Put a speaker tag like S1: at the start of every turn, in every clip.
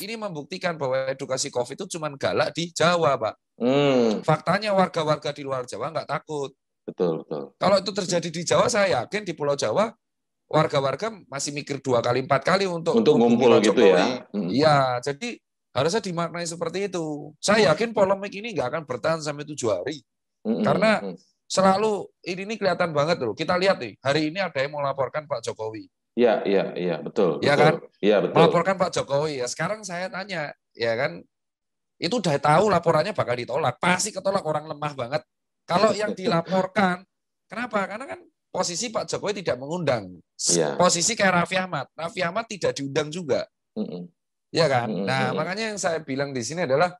S1: Ini membuktikan bahwa edukasi COVID itu cuma galak di Jawa, Pak. Hmm. Faktanya warga-warga di luar Jawa nggak takut. Betul, betul. Kalau itu terjadi di Jawa, saya yakin di Pulau Jawa warga-warga masih mikir dua kali empat kali untuk untuk ngumpul gitu ya. Hmm. Iya, hmm. jadi harusnya dimaknai seperti itu. Saya yakin polemik ini nggak akan bertahan sampai tujuh hari, hmm. hmm karena hmm. selalu ini, ini kelihatan banget loh. Kita lihat nih, hari ini ada yang mau laporkan Pak Jokowi.
S2: Iya, iya, iya, betul. Iya kan? Iya, betul. Melaporkan
S1: Pak Jokowi ya. Sekarang saya tanya, ya kan? Itu udah tahu laporannya bakal ditolak. Pasti ketolak orang lemah banget.
S2: Kalau iya, yang dilaporkan,
S1: kenapa? Karena kan posisi Pak Jokowi tidak mengundang. Ya. Posisi kayak Raffi Ahmad. Raffi Ahmad tidak diundang juga. Iya kan? Nah, makanya yang saya bilang di sini adalah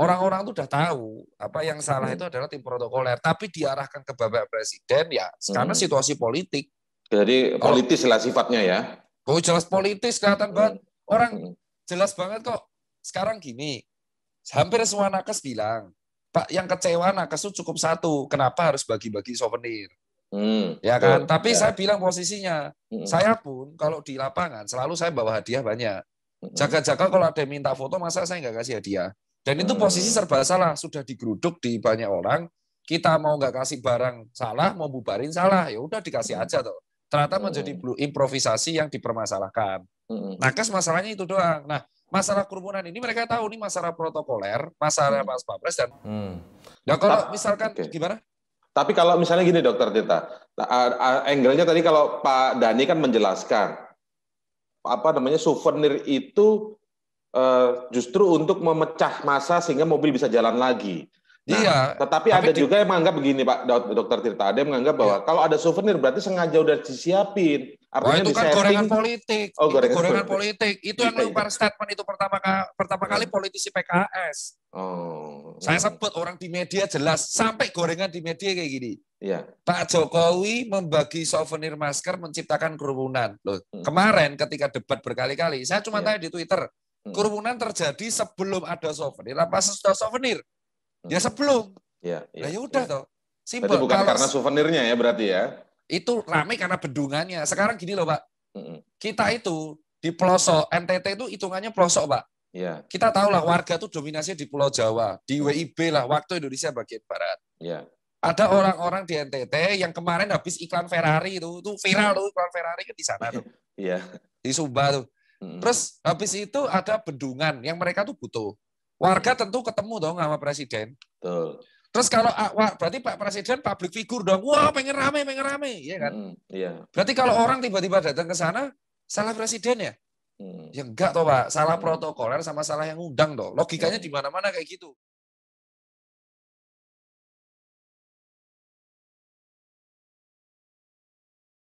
S1: orang-orang itu udah tahu apa yang salah itu adalah tim protokoler, tapi diarahkan ke Bapak Presiden ya karena situasi politik jadi politis lah sifatnya ya. Oh jelas politis kelihatan banget. Hmm. Orang hmm. jelas banget kok. Sekarang gini, hampir semua nakes bilang, Pak yang kecewa nakes itu cukup satu. Kenapa harus bagi-bagi souvenir? Hmm, ya kan? Betul. Tapi ya. saya bilang posisinya. Hmm. Saya pun kalau di lapangan selalu saya bawa hadiah banyak. Hmm. Jaga-jaga kalau ada yang minta foto masa saya nggak kasih hadiah. Dan itu posisi serba salah. Sudah digeruduk di banyak orang. Kita mau nggak kasih barang salah, mau bubarin salah, ya udah dikasih aja tuh ternyata hmm. menjadi improvisasi yang dipermasalahkan.
S2: Hmm. Nakes
S1: masalahnya itu doang. Nah, masalah kerumunan ini mereka tahu nih masalah protokoler, masalah hmm. Mas Papres dan hmm. Nah, kalau misalkan okay. gimana?
S2: Tapi kalau misalnya gini dokter Tita, nah, angle-nya tadi kalau Pak Dani kan menjelaskan apa namanya souvenir itu uh, justru untuk memecah masa sehingga mobil bisa jalan lagi. Nah, iya. Tetapi, tapi ada di... juga yang menganggap begini Pak Dokter Tirta, ada yang menganggap bahwa iya. kalau ada souvenir berarti sengaja udah disiapin. Artinya Wah, itu kan gorengan
S1: politik. Oh, gorengan, itu gorengan politik. politik. Itu yang iya, iya. lempar statement itu pertama pertama iya. kali politisi PKS. Oh. Saya sebut orang di media jelas sampai gorengan di media kayak gini. Iya. Pak Jokowi membagi souvenir masker menciptakan kerumunan. Loh, hmm. kemarin ketika debat berkali-kali, saya cuma iya. tanya di Twitter, hmm. kerumunan terjadi sebelum ada souvenir apa sesudah souvenir? ya sebelum. Ya, ya, nah ya udah ya. toh. Simpel. Berarti bukan Kalau karena
S2: souvenirnya ya berarti ya.
S1: Itu rame karena bendungannya. Sekarang gini loh, Pak. Kita itu di pelosok NTT itu hitungannya pelosok, Pak.
S2: Ya. Kita tahu lah warga
S1: tuh dominasi di Pulau Jawa, di WIB lah waktu Indonesia bagian barat. Ya. Ada orang-orang di NTT yang kemarin habis iklan Ferrari itu, itu viral tuh iklan Ferrari ke kan di sana tuh. Iya. Di Sumba tuh. Terus habis itu ada bendungan yang mereka tuh butuh. Warga tentu ketemu dong sama presiden. Betul. Terus kalau ah, wah, berarti Pak Presiden public figure dong. Wah, pengen rame, pengen rame, iya kan? Hmm, iya. Berarti kalau orang tiba-tiba datang ke sana, salah presiden ya? Hmm. Ya enggak toh, Pak. Salah hmm. protokoler sama salah yang undang toh. Logikanya hmm. di mana-mana kayak gitu.